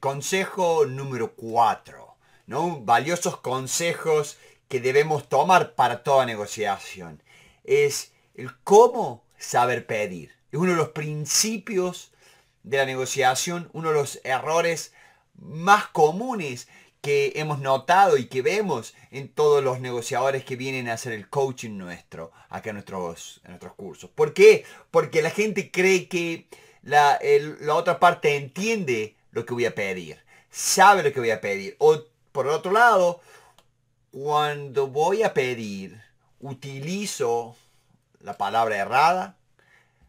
Consejo número 4. ¿no? Valiosos consejos que debemos tomar para toda negociación. Es el cómo saber pedir. Es uno de los principios de la negociación, uno de los errores más comunes que hemos notado y que vemos en todos los negociadores que vienen a hacer el coaching nuestro, acá en nuestros, en nuestros cursos. ¿Por qué? Porque la gente cree que la, la otra parte entiende lo que voy a pedir, sabe lo que voy a pedir. O por otro lado, cuando voy a pedir, utilizo la palabra errada,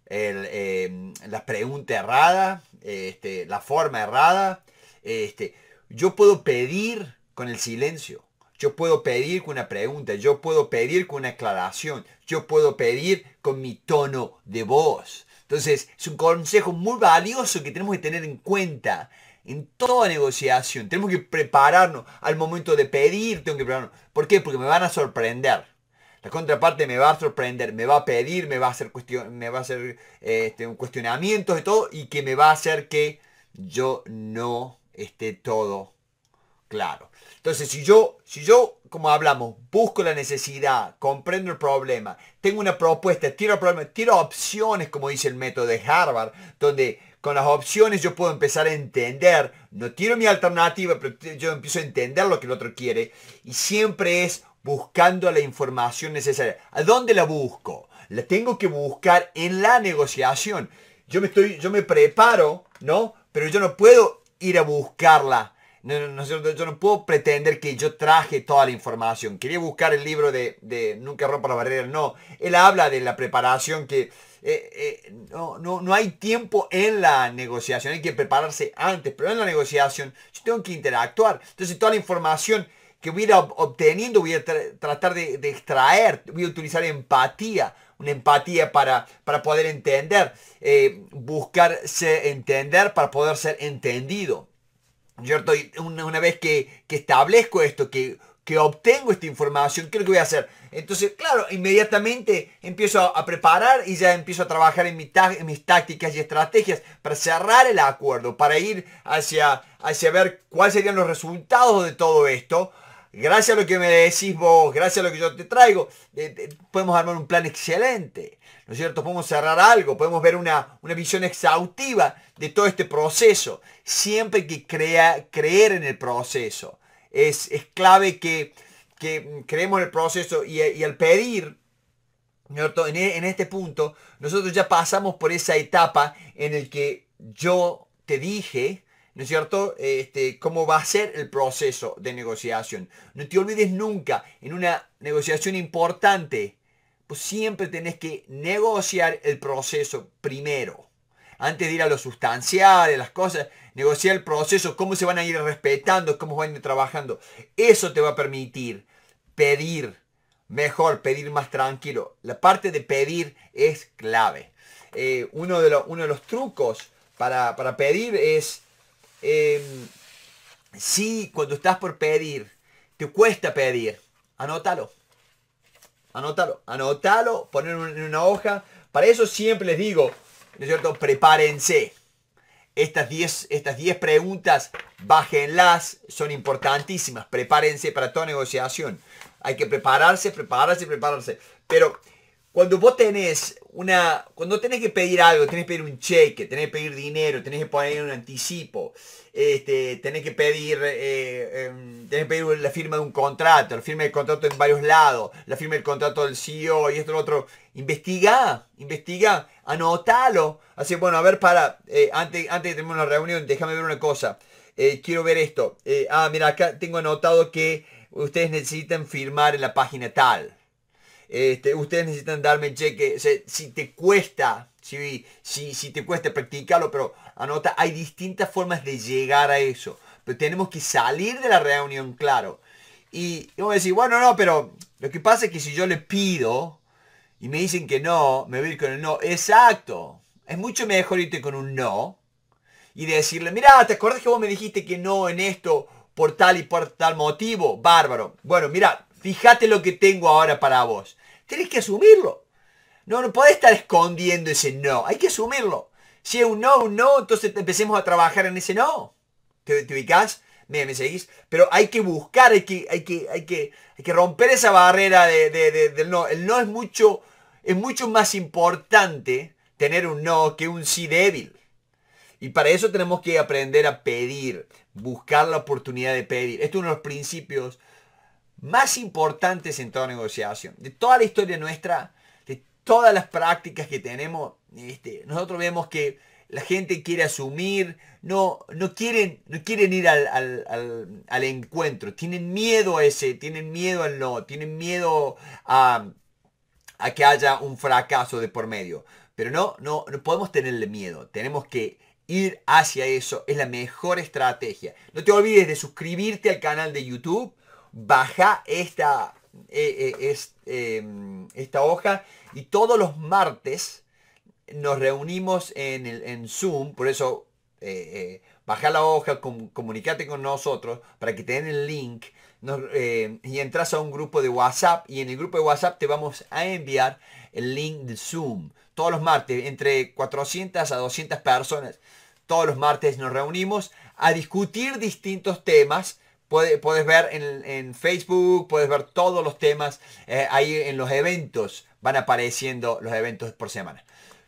em, la pregunta errada, este, la forma errada. Este, yo puedo pedir con el silencio. Yo puedo pedir con una pregunta, yo puedo pedir con una aclaración, yo puedo pedir con mi tono de voz, entonces, es un consejo muy valioso que tenemos que tener en cuenta en toda negociación. Tenemos que prepararnos al momento de pedir, tengo que prepararnos. ¿Por qué? Porque me van a sorprender. La contraparte me va a sorprender, me va a pedir, me va a hacer, me va a este, cuestionamientos de todo, y que me va a hacer que yo no esté todo Claro. Entonces, si yo, si yo, como hablamos, busco la necesidad, comprendo el problema, tengo una propuesta, tiro problema, tiro opciones, como dice el método de Harvard, donde con las opciones yo puedo empezar a entender, no tiro mi alternativa, pero yo empiezo a entender lo que el otro quiere, y siempre es buscando la información necesaria. ¿A dónde la busco? La tengo que buscar en la negociación. Yo me estoy, yo me preparo, ¿no? Pero yo no puedo ir a buscarla no, yo no puedo pretender que yo traje toda la información. Quería buscar el libro de, Nunca rompa la barrera. No, él habla de la preparación que eh, eh, no, hay tiempo en la negociación. Hay que prepararse antes, pero en la negociación yo tengo que interactuar. Entonces toda la información que voy a ir obteniendo, voy a tratar de, extraer, voy a utilizar empatía, una empatía para, para poder entender, eh, buscarse entender para poder ser entendido una, vez que, establezco esto, que, que obtengo esta información, ¿qué es lo que voy a hacer? Entonces, claro, inmediatamente empiezo a, preparar y ya empiezo a trabajar en, mi mis tácticas y estrategias para cerrar el acuerdo, para ir hacia, hacia ver cuáles serían los resultados de todo esto, gracias a lo que me decís vos, gracias a lo que yo te traigo, eh, eh, podemos armar un plan excelente, ¿no es cierto? Podemos cerrar algo, podemos ver una, visión exhaustiva de todo este proceso. Siempre que crea, creer en el proceso. Es, es clave que, creemos en el proceso y, al pedir, ¿no es cierto? En, e, en este punto, nosotros ya pasamos por esa etapa en el que yo te dije, ¿No es cierto? Este, cómo va a ser el proceso de negociación. No te olvides nunca, en una negociación importante, pues siempre tenés que negociar el proceso primero. Antes de ir a lo sustancial, a las cosas, negociar el proceso, cómo se van a ir respetando, cómo van a ir trabajando. Eso te va a permitir pedir mejor, pedir más tranquilo. La parte de pedir es clave. Eh, uno, de uno, de los trucos para, para pedir es Em, si cuando estás por pedir, te cuesta pedir, anótalo. Anótalo, anótalo, poner en una hoja. Para eso siempre les digo, cierto? Prepárense. Estas 10 estas 10 preguntas, bájenlas, son importantísimas. Prepárense para toda negociación. Hay que prepararse, prepararse, prepararse. Pero cuando vos tenés una. Cuando tenés que pedir algo, tenés que pedir un cheque, tenés que pedir dinero, tenés que poner un anticipo, este, tenés que pedir. Eh, em, tenés que pedir la firma de un contrato, la firma del contrato en varios lados, la firma del contrato del CEO y esto lo otro. Investiga, investiga, anótalo. Así, bueno, a ver, para. Eh, antes, antes de tener una reunión, déjame ver una cosa. Eh, quiero ver esto. ah, mira, acá tengo anotado que ustedes necesitan firmar en la página tal. Este, ustedes necesitan darme cheque. Si te cuesta, si, si, te cuesta practicarlo, pero anota, hay distintas formas de llegar a eso. Pero tenemos que salir de la reunión, claro. Y vamos a decir, bueno, no, pero lo que pasa es que si yo le pido y me dicen que no, me voy a ir con el no. Exacto. Es mucho mejor irte con un no y decirle, mira, ¿te acuerdas que vos me dijiste que no en esto por tal y por tal motivo? Bárbaro. Bueno, mira, Fíjate lo que tengo ahora para vos. Tenés que asumirlo. No, no podés estar escondiendo ese no. Hay que asumirlo. Si es un no, un no, entonces empecemos a trabajar en ese no. ¿Te, te ubicás? ¿Me, ¿Me, seguís? Pero hay que buscar, hay que, hay que, hay que, romper esa barrera de, del no. El no es mucho, es mucho más importante tener un no que un sí débil. Y para eso tenemos que aprender a pedir, buscar la oportunidad de pedir. Esto es uno de los principios más importantes en toda negociación. De toda la historia nuestra, de todas las prácticas que tenemos, este, nosotros vemos que la gente quiere asumir, no, no, quieren, no quieren ir al, al, al, encuentro, tienen miedo a ese, tienen miedo al no, tienen miedo a, a que haya un fracaso de por medio. Pero no, no, no podemos tenerle miedo, tenemos que ir hacia eso, es la mejor estrategia. No te olvides de suscribirte al canal de YouTube baja esta, eh, eh, em, esta hoja y todos los martes nos reunimos en, el, en Zoom, por eso eh, baja la hoja, comunícate con nosotros para que te den el link em, y entras a un grupo de WhatsApp y en el grupo de WhatsApp te vamos a enviar el link de Zoom todos los martes, entre 400 a 200 personas. Todos los martes nos reunimos a discutir distintos temas Puedes, ver en, Facebook, puedes ver todos los temas eh, ahí en los eventos. Van apareciendo los eventos por semana.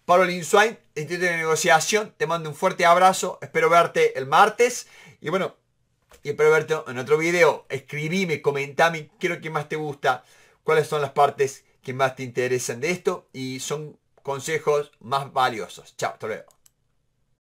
Pablo Swain Instituto de Negociación, te mando un fuerte abrazo. Espero verte el martes. Y bueno, y espero verte en otro video. Escribime, comentame, quiero que más te gusta, cuáles son las partes que más te interesan de esto y son consejos más valiosos. Chao, hasta luego.